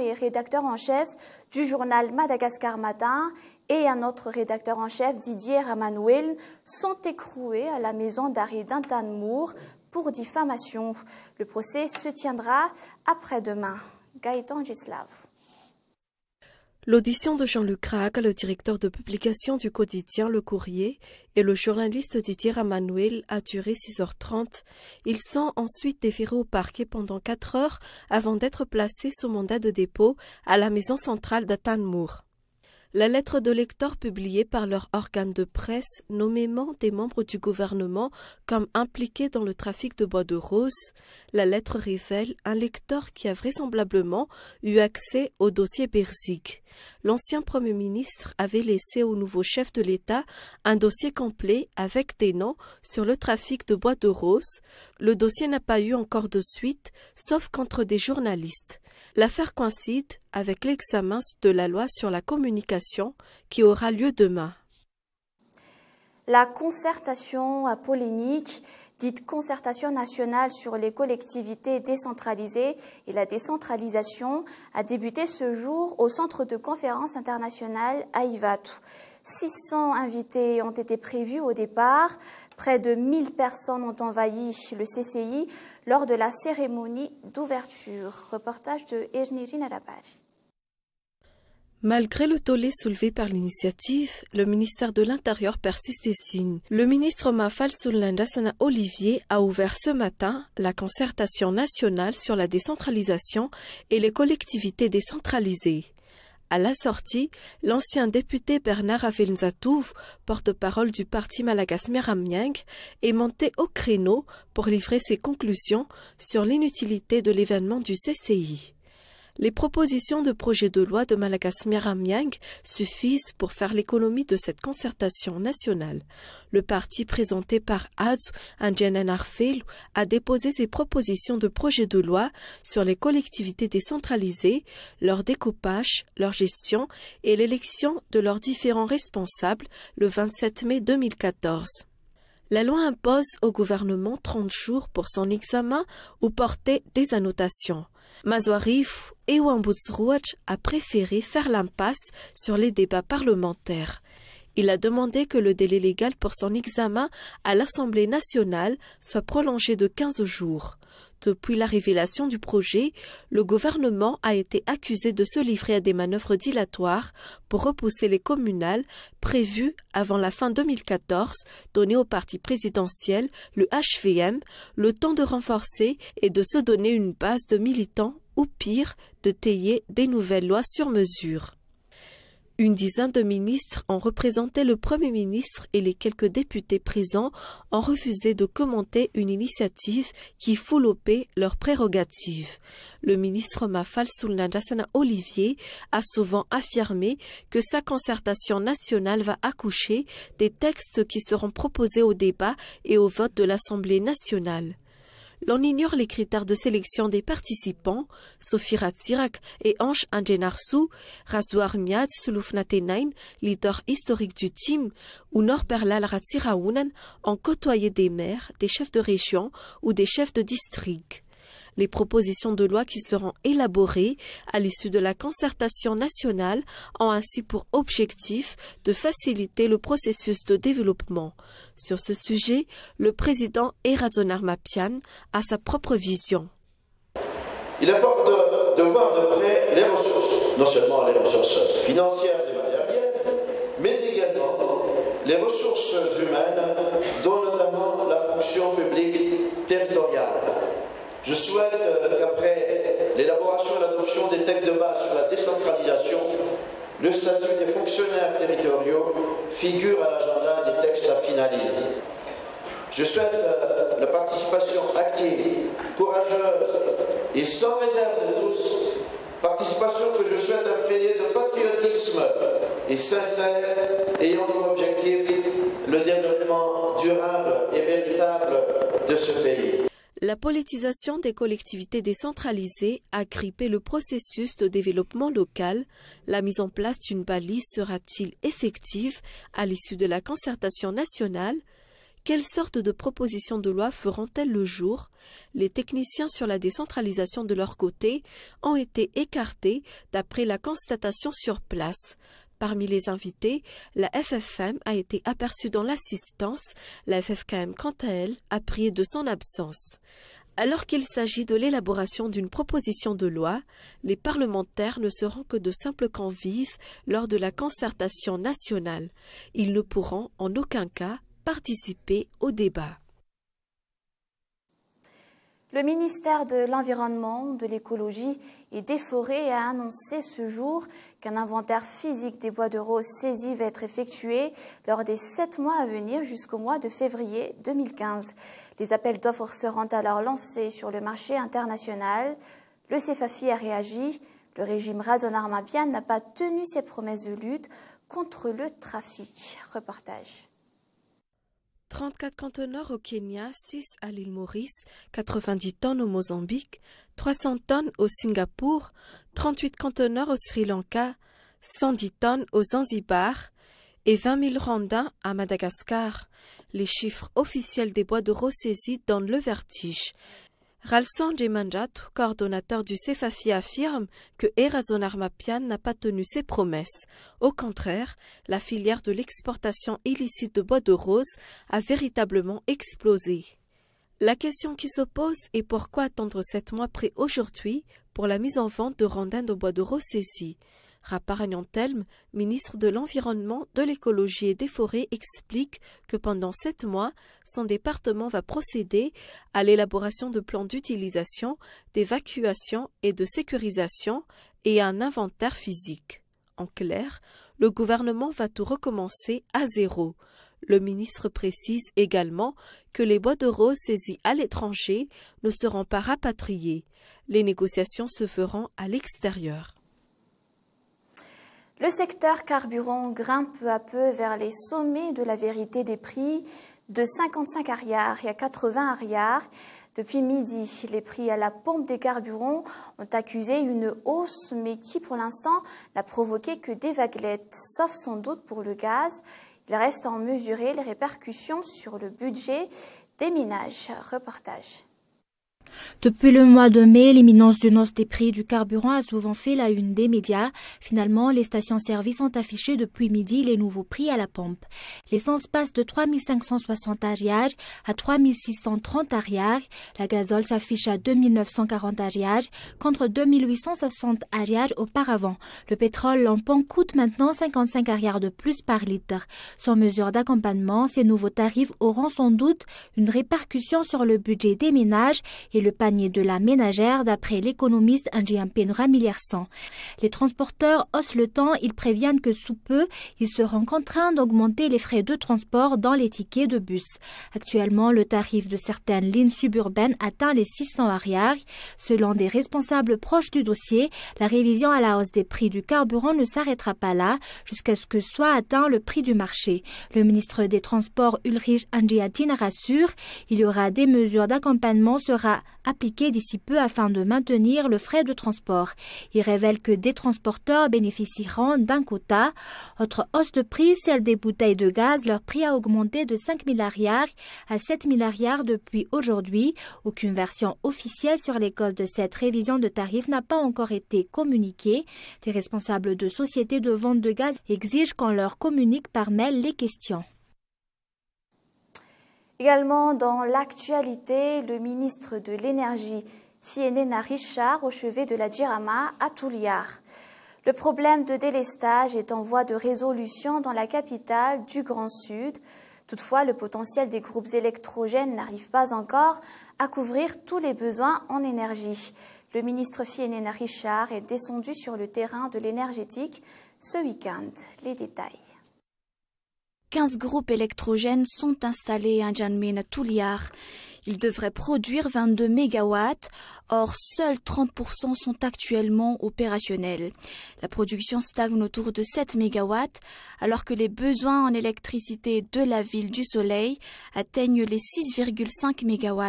et rédacteur en chef du journal Madagascar Matin et un autre rédacteur en chef, Didier Ramanouel, sont écroués à la maison d'arrêt d'Antanmour pour diffamation. Le procès se tiendra après-demain. Gaëtan Gislav. L'audition de Jean-Luc le directeur de publication du quotidien Le Courrier, et le journaliste Didier Amanuel a duré 6h30. Ils sont ensuite déférés au parquet pendant 4 heures avant d'être placés sous mandat de dépôt à la maison centrale d'Atanmour. La lettre de lecteur publiée par leur organe de presse, nommément des membres du gouvernement comme impliqués dans le trafic de bois de rose, la lettre révèle un lecteur qui a vraisemblablement eu accès au dossier Bersig. L'ancien Premier ministre avait laissé au nouveau chef de l'État un dossier complet avec des noms sur le trafic de bois de rose. Le dossier n'a pas eu encore de suite, sauf contre des journalistes. L'affaire coïncide avec l'examen de la loi sur la communication qui aura lieu demain. La concertation à polémique, dite concertation nationale sur les collectivités décentralisées et la décentralisation, a débuté ce jour au centre de conférence internationale à Ivatu. 600 invités ont été prévus au départ. Près de 1000 personnes ont envahi le CCI lors de la cérémonie d'ouverture. Reportage de Ejnirin Malgré le tollé soulevé par l'initiative, le ministère de l'Intérieur persiste et signe. Le ministre Mafal Soulandasana Olivier a ouvert ce matin la concertation nationale sur la décentralisation et les collectivités décentralisées. À la sortie, l'ancien député Bernard Avelnzatouv, porte-parole du parti malagas Meramieng, est monté au créneau pour livrer ses conclusions sur l'inutilité de l'événement du CCI. Les propositions de projet de loi de Malagas Miramiang suffisent pour faire l'économie de cette concertation nationale. Le parti présenté par Azu Andjanan a déposé ses propositions de projet de loi sur les collectivités décentralisées, leur découpage, leur gestion et l'élection de leurs différents responsables le 27 mai 2014. La loi impose au gouvernement 30 jours pour son examen ou porter des annotations. Mazouarif et a préféré faire l'impasse sur les débats parlementaires. Il a demandé que le délai légal pour son examen à l'Assemblée nationale soit prolongé de 15 jours. Depuis la révélation du projet, le gouvernement a été accusé de se livrer à des manœuvres dilatoires pour repousser les communales prévues avant la fin 2014, données au parti présidentiel, le HVM, le temps de renforcer et de se donner une base de militants ou pire, de tailler des nouvelles lois sur mesure. Une dizaine de ministres ont représenté le Premier ministre et les quelques députés présents ont refusé de commenter une initiative qui foulopait leurs prérogatives. Le ministre Mafal Soulnadjassana Olivier a souvent affirmé que sa concertation nationale va accoucher des textes qui seront proposés au débat et au vote de l'Assemblée nationale. L'on ignore les critères de sélection des participants, Sophie Ratsirak et Ange Angenarsou, Razouar Miad Sulufnatenain, leader historique du team, ou Norperlal Ratsiraounan ont côtoyé des maires, des chefs de région ou des chefs de district. Les propositions de loi qui seront élaborées à l'issue de la concertation nationale ont ainsi pour objectif de faciliter le processus de développement. Sur ce sujet, le président Erazon Armapian a sa propre vision. Il apporte de, voir de près les ressources, non seulement les ressources financières et matérielles, mais également les ressources humaines Je souhaite euh, qu'après l'élaboration et l'adoption des textes de base sur la décentralisation, le statut des fonctionnaires territoriaux figure à l'agenda des textes à finaliser. Je souhaite euh, la participation active, courageuse et sans réserve de tous, participation que je souhaite imprégner de patriotisme et sincère, ayant comme objectif le développement durable la politisation des collectivités décentralisées a grippé le processus de développement local. La mise en place d'une balise sera-t-il effective à l'issue de la concertation nationale Quelles sortes de propositions de loi feront-elles le jour Les techniciens sur la décentralisation de leur côté ont été écartés d'après la constatation sur place. Parmi les invités, la FFM a été aperçue dans l'assistance, la FFKM quant à elle a prié de son absence. Alors qu'il s'agit de l'élaboration d'une proposition de loi, les parlementaires ne seront que de simples convives lors de la concertation nationale. Ils ne pourront en aucun cas participer au débat. Le ministère de l'Environnement, de l'Écologie et des Forêts a annoncé ce jour qu'un inventaire physique des bois de rose saisis va être effectué lors des sept mois à venir jusqu'au mois de février 2015. Les appels d'offres seront alors lancés sur le marché international. Le CFAFI a réagi. Le régime mapian n'a pas tenu ses promesses de lutte contre le trafic. Reportage. 34 conteneurs au Kenya, 6 à l'île Maurice, 90 tonnes au Mozambique, 300 tonnes au Singapour, 38 conteneurs au Sri Lanka, 110 tonnes au Zanzibar et 20 000 randins à Madagascar. Les chiffres officiels des bois de Rossésie donnent le vertige. Ralsan Jemanjat, coordonnateur du CEFAFI, affirme que Erazon Armapian n'a pas tenu ses promesses. Au contraire, la filière de l'exportation illicite de bois de rose a véritablement explosé. La question qui se pose est pourquoi attendre sept mois près aujourd'hui pour la mise en vente de rondins de bois de rose saisis raparagnan ministre de l'Environnement, de l'Écologie et des Forêts, explique que pendant sept mois, son département va procéder à l'élaboration de plans d'utilisation, d'évacuation et de sécurisation et à un inventaire physique. En clair, le gouvernement va tout recommencer à zéro. Le ministre précise également que les bois de rose saisis à l'étranger ne seront pas rapatriés. Les négociations se feront à l'extérieur. Le secteur carburant grimpe peu à peu vers les sommets de la vérité des prix de 55 arrières et à 80 arrières. Depuis midi, les prix à la pompe des carburants ont accusé une hausse, mais qui pour l'instant n'a provoqué que des vaguelettes, sauf sans doute pour le gaz. Il reste à en mesurer les répercussions sur le budget des ménages. Reportage. Depuis le mois de mai, l'imminence d'une hausse des prix du carburant a souvent fait la une des médias. Finalement, les stations-service ont affiché depuis midi les nouveaux prix à la pompe. L'essence passe de 3560 arrières à 3630 arrières. La gazole s'affiche à 2940 arrières contre 2860 arrières auparavant. Le pétrole lampant coûte maintenant 55 arrières de plus par litre. Sans mesure d'accompagnement, ces nouveaux tarifs auront sans doute une répercussion sur le budget des ménages et le panier de la ménagère d'après l'économiste indien Penra Millersan. Les transporteurs haussent le temps, ils préviennent que sous peu, ils seront contraints d'augmenter les frais de transport dans les tickets de bus. Actuellement, le tarif de certaines lignes suburbaines atteint les 600 arrières. Selon des responsables proches du dossier, la révision à la hausse des prix du carburant ne s'arrêtera pas là jusqu'à ce que soit atteint le prix du marché. Le ministre des Transports Ulrich andiatin rassure, il y aura des mesures d'accompagnement sera appliquée d'ici peu afin de maintenir le frais de transport. Il révèle que des transporteurs bénéficieront d'un quota. Autre hausse de prix, celle des bouteilles de gaz, leur prix a augmenté de 5 000 arrières à 7 000 arrières depuis aujourd'hui. Aucune version officielle sur les causes de cette révision de tarifs n'a pas encore été communiquée. Des responsables de sociétés de vente de gaz exigent qu'on leur communique par mail les questions. Également dans l'actualité, le ministre de l'Énergie, Fienena Richard, au chevet de la Djirama à Touliar. Le problème de délestage est en voie de résolution dans la capitale du Grand Sud. Toutefois, le potentiel des groupes électrogènes n'arrive pas encore à couvrir tous les besoins en énergie. Le ministre Fienena Richard est descendu sur le terrain de l'énergétique ce week-end. Les détails. 15 groupes électrogènes sont installés à Janmin Touliar. Ils devraient produire 22 MW, or seuls 30% sont actuellement opérationnels. La production stagne autour de 7 MW, alors que les besoins en électricité de la ville du Soleil atteignent les 6,5 MW.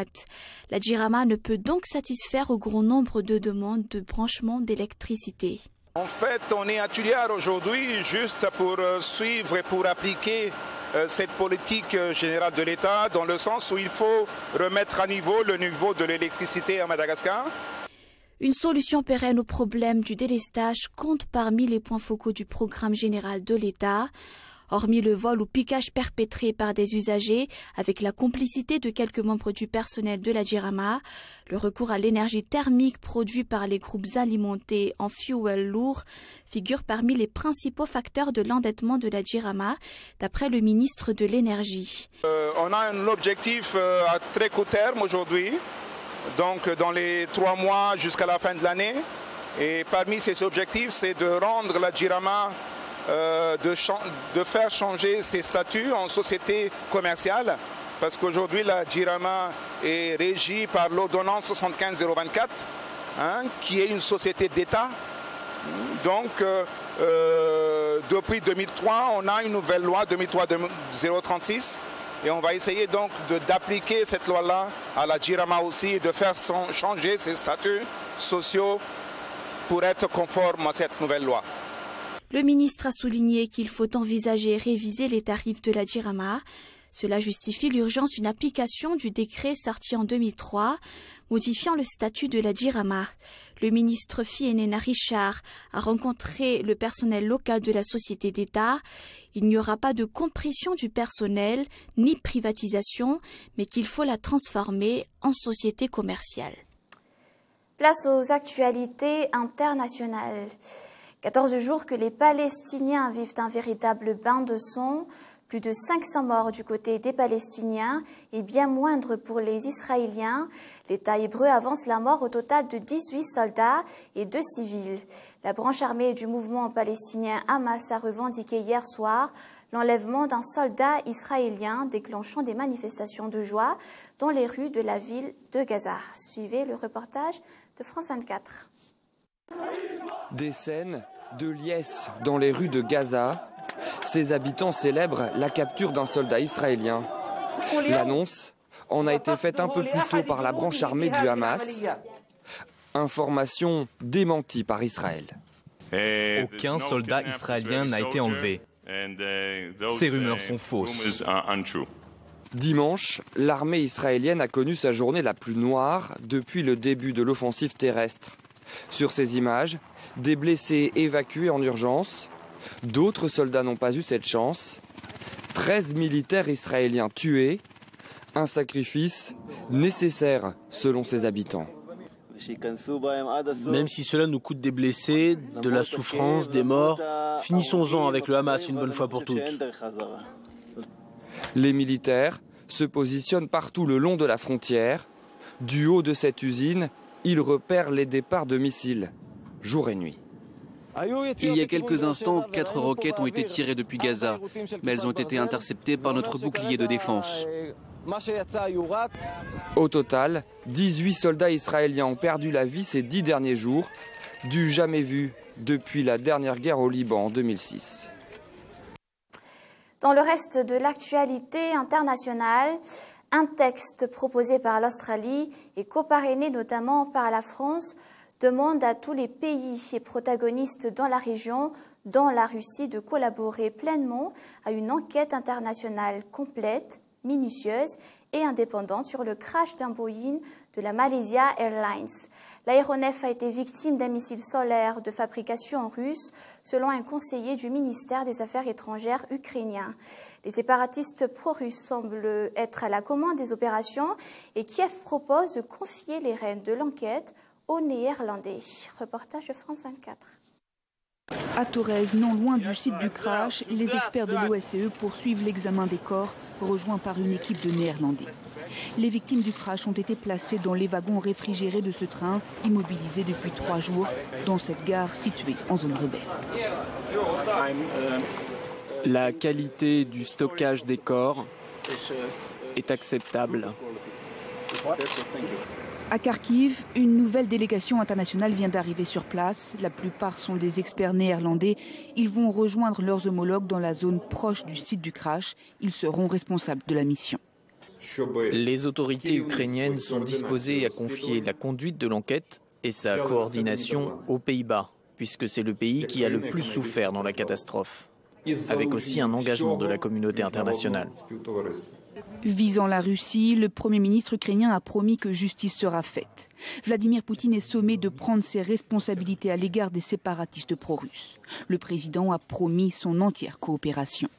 La Jirama ne peut donc satisfaire au grand nombre de demandes de branchement d'électricité. En fait, on est à Tuliar aujourd'hui juste pour euh, suivre et pour appliquer euh, cette politique euh, générale de l'État dans le sens où il faut remettre à niveau le niveau de l'électricité à Madagascar. Une solution pérenne au problème du délestage compte parmi les points focaux du programme général de l'État. Hormis le vol ou piquage perpétré par des usagers avec la complicité de quelques membres du personnel de la Jirama, le recours à l'énergie thermique produit par les groupes alimentés en fuel lourd figure parmi les principaux facteurs de l'endettement de la Jirama, d'après le ministre de l'Énergie. Euh, on a un objectif euh, à très court terme aujourd'hui, donc euh, dans les trois mois jusqu'à la fin de l'année. Et parmi ces objectifs, c'est de rendre la Jirama euh, de, faire changer ses statuts en société commerciale, parce qu'aujourd'hui la Jirama est régie par l'ordonnance 75024, hein, qui est une société d'État. Donc, euh, euh, depuis 2003, on a une nouvelle loi 2003-036 et on va essayer donc d'appliquer cette loi-là à la Jirama aussi, de faire changer ses statuts sociaux pour être conforme à cette nouvelle loi. Le ministre a souligné qu'il faut envisager et réviser les tarifs de la Jirama. Cela justifie l'urgence d'une application du décret sorti en 2003 modifiant le statut de la Jirama. Le ministre Fienena Richard a rencontré le personnel local de la société d'État. Il n'y aura pas de compression du personnel ni privatisation, mais qu'il faut la transformer en société commerciale. Place aux actualités internationales. 14 jours que les Palestiniens vivent un véritable bain de sang, plus de 500 morts du côté des Palestiniens et bien moindre pour les Israéliens. L'État hébreu avance la mort au total de 18 soldats et deux civils. La branche armée du mouvement palestinien Hamas a revendiqué hier soir l'enlèvement d'un soldat israélien déclenchant des manifestations de joie dans les rues de la ville de Gaza. Suivez le reportage de France 24. Des scènes de liesse dans les rues de Gaza. Ses habitants célèbrent la capture d'un soldat israélien. L'annonce en a été faite un peu plus tôt par la branche armée du Hamas. Information démentie par Israël. Aucun soldat israélien n'a été enlevé. Ces rumeurs sont fausses. Dimanche, l'armée israélienne a connu sa journée la plus noire depuis le début de l'offensive terrestre. Sur ces images, des blessés évacués en urgence. D'autres soldats n'ont pas eu cette chance. 13 militaires israéliens tués. Un sacrifice nécessaire selon ses habitants. Même si cela nous coûte des blessés, de la souffrance, des morts, finissons-en avec le Hamas une bonne fois pour toutes. Les militaires se positionnent partout le long de la frontière. Du haut de cette usine, il repère les départs de missiles, jour et nuit. Il y a quelques instants, quatre roquettes ont été tirées depuis Gaza, mais elles ont été interceptées par notre bouclier de défense. Au total, 18 soldats israéliens ont perdu la vie ces dix derniers jours, du jamais vu depuis la dernière guerre au Liban en 2006. Dans le reste de l'actualité internationale, un texte proposé par l'Australie et coparrainé notamment par la France demande à tous les pays et protagonistes dans la région, dans la Russie, de collaborer pleinement à une enquête internationale complète, minutieuse et indépendante sur le crash d'un Boeing de la Malaysia Airlines. L'aéronef a été victime d'un missile solaire de fabrication russe, selon un conseiller du ministère des Affaires étrangères ukrainien. Les séparatistes pro-russes semblent être à la commande des opérations et Kiev propose de confier les rênes de l'enquête aux Néerlandais. Reportage France 24. À Torres, non loin du site du crash, les experts de l'OSCE poursuivent l'examen des corps, rejoints par une équipe de Néerlandais. Les victimes du crash ont été placées dans les wagons réfrigérés de ce train, immobilisés depuis trois jours, dans cette gare située en zone rebelle. La qualité du stockage des corps est acceptable. À Kharkiv, une nouvelle délégation internationale vient d'arriver sur place. La plupart sont des experts néerlandais. Ils vont rejoindre leurs homologues dans la zone proche du site du crash. Ils seront responsables de la mission. Les autorités ukrainiennes sont disposées à confier la conduite de l'enquête et sa coordination aux Pays-Bas, puisque c'est le pays qui a le plus souffert dans la catastrophe, avec aussi un engagement de la communauté internationale. Visant la Russie, le Premier ministre ukrainien a promis que justice sera faite. Vladimir Poutine est sommé de prendre ses responsabilités à l'égard des séparatistes pro-russes. Le président a promis son entière coopération.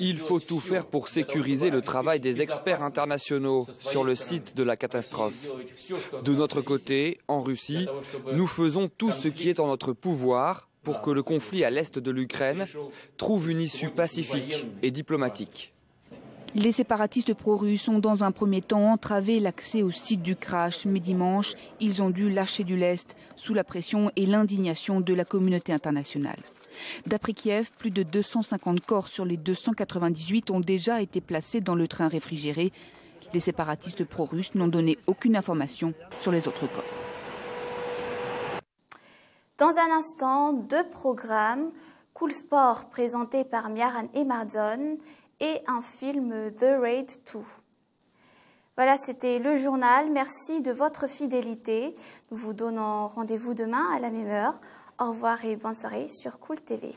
Il faut tout faire pour sécuriser le travail des experts internationaux sur le site de la catastrophe. De notre côté, en Russie, nous faisons tout ce qui est en notre pouvoir pour que le conflit à l'est de l'Ukraine trouve une issue pacifique et diplomatique. Les séparatistes pro-russes ont dans un premier temps entravé l'accès au site du crash, mais dimanche, ils ont dû lâcher du lest sous la pression et l'indignation de la communauté internationale. D'après Kiev, plus de 250 corps sur les 298 ont déjà été placés dans le train réfrigéré. Les séparatistes pro-russes n'ont donné aucune information sur les autres corps. Dans un instant, deux programmes. Cool Sport présenté par et Marzon et un film The Raid 2. Voilà, c'était le journal. Merci de votre fidélité. Nous vous donnons rendez-vous demain à la même heure. Au revoir et bonne soirée sur Cool TV.